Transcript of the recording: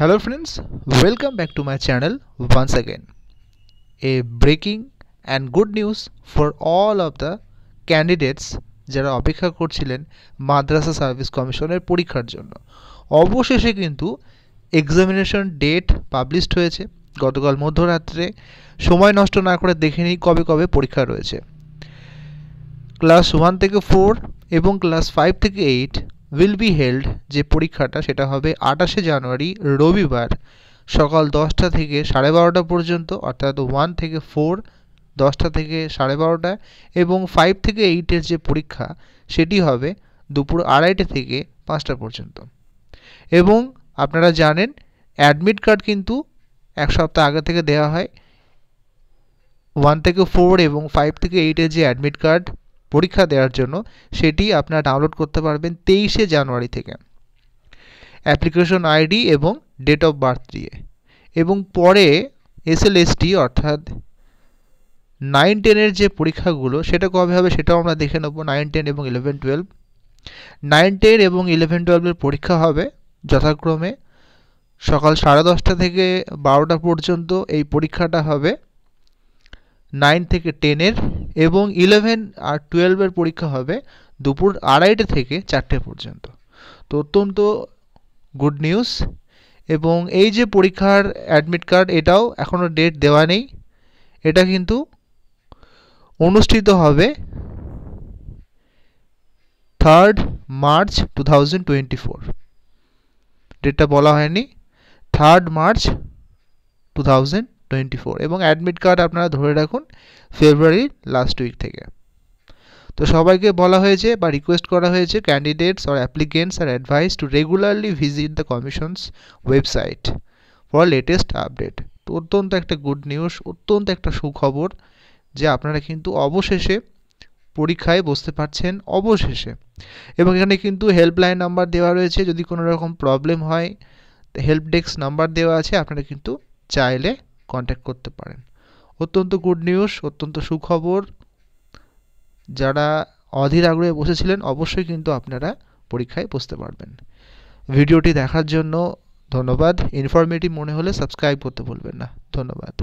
hello friends welcome back to my channel once again a breaking and good news for all of the candidates যারা অপেক্ষা করছিলেন মাদ্রাসা service কমিশনের পরীক্ষার জন্য অবশেষে কিন্তু এক্সামিনেশন ডেট পাবলিশড হয়েছে গতকাল মধ্যরাত্রে সময় নষ্ট না করে দেখে নিই কবে কবে পরীক্ষা রয়েছে ক্লাস ওয়ান থেকে ফোর এবং ক্লাস ফাইভ থেকে এইট উইল বি হেল্ড যে পরীক্ষাটা সেটা হবে আটাশে জানুয়ারি রবিবার সকাল দশটা থেকে সাড়ে বারোটা পর্যন্ত অর্থাৎ ওয়ান থেকে ফোর দশটা থেকে সাড়ে বারোটা এবং ফাইভ থেকে এইটের যে পরীক্ষা সেটি হবে দুপুর আড়াইটে থেকে পাঁচটা পর্যন্ত এবং আপনারা জানেন অ্যাডমিট কার্ড কিন্তু এক সপ্তাহ আগে থেকে দেওয়া হয় ওয়ান থেকে ফোর এবং ফাইভ থেকে এইটের যে অ্যাডমিট কার্ড পরীক্ষা দেওয়ার জন্য সেটি আপনারা ডাউনলোড করতে পারবেন তেইশে জানুয়ারি থেকে অ্যাপ্লিকেশন আইডি এবং ডেট অফ বার্থ দিয়ে এবং পরে এসএলএসটি অর্থাৎ নাইন টেনের যে পরীক্ষাগুলো সেটা কবে হবে সেটাও আমরা দেখে নেব নাইন টেন এবং ইলেভেন টুয়েলভ নাইন টেন এবং ইলেভেন টুয়েলভের পরীক্ষা হবে যথাক্রমে সকাল সাড়ে দশটা থেকে বারোটা পর্যন্ত এই পরীক্ষাটা হবে নাইন থেকে টেনের এবং ইলেভেন আর টুয়েলভের পরীক্ষা হবে দুপুর আড়াইটে থেকে চারটে পর্যন্ত তো অত্যন্ত গুড নিউজ এবং এই যে পরীক্ষার অ্যাডমিট কার্ড এটাও এখনও ডেট দেওয়া নেই এটা কিন্তু অনুষ্ঠিত হবে third March two thousand twenty four ডেটটা বলা হয়নি third March two thousand twenty four এবং অ্যাডমিট কার্ড আপনারা ধরে রাখুন ফেব্রুয়ারির লাস্ট উইক থেকে তো সবাইকে বলা হয়েছে বা রিকোয়েস্ট করা হয়েছে ক্যান্ডিডেটস আর applicants are advise to regularly visit the commission's website for latest update তো অত্যন্ত একটা গুড নিউজ অত্যন্ত একটা সুখবর যে আপনারা কিন্তু অবশেষে পরীক্ষায় বসতে পারছেন অবশেষে এবং এখানে কিন্তু হেল্পলাইন নাম্বার দেওয়া রয়েছে যদি কোনো রকম প্রবলেম হয় হেল্প ডেস্ক নাম্বার দেওয়া আছে আপনারা কিন্তু চাইলে কন্ট্যাক্ট করতে পারেন অত্যন্ত গুড নিউজ অত্যন্ত সুখবর যারা অধীর আগ্রহে বসেছিলেন অবশ্যই কিন্তু আপনারা পরীক্ষায় বসতে পারবেন ভিডিওটি দেখার জন্য ধন্যবাদ ইনফরমেটিভ মনে হলে সাবস্ক্রাইব করতে ভুলবেন না ধন্যবাদ